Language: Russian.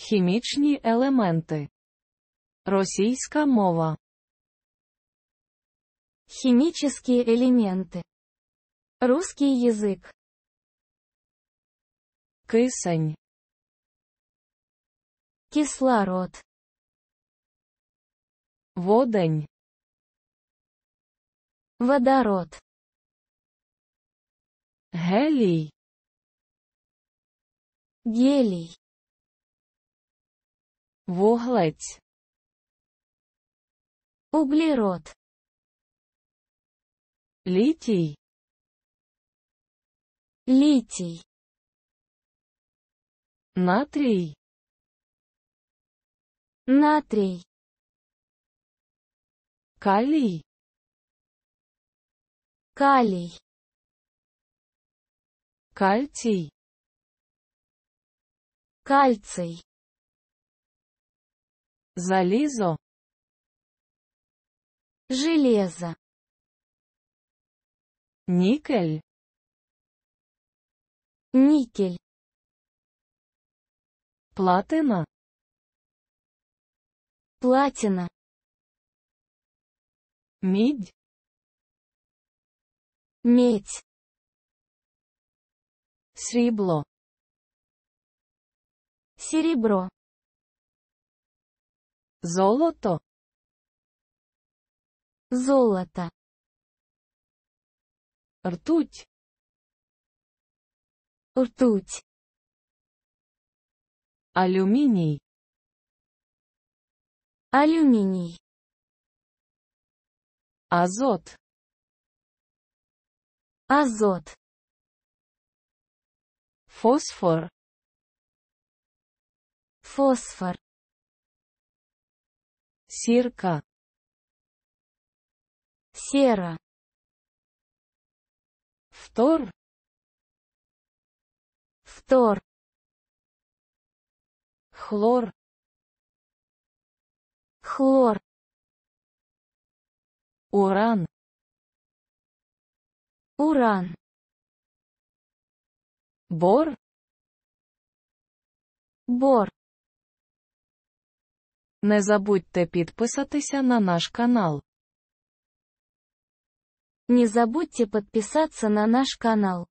Хімічні елементи. Російська мова. Хімічні елементи. Русский язык. Кисень. Кислород. Водень. Водород. Гелій. Гелій вуглець, углерод, Литий. Литий. Натрий. Натрий. Калий. Калий. Кальций. кальций Залізо. Железо. Никель. Никель. Платина. Платина. Медь. Медь. Сребло. Серебро. Золото. Золото. Ртуть. Ртуть. Алюминий. Алюминий. Азот. Азот. Фосфор. Фосфор. Сирка. Сера. Втор. Втор. Хлор. Хлор. Уран. Уран. Бор. Бор. Не забудьте підписатися на наш канал. Не забудьте подписаться на наш канал.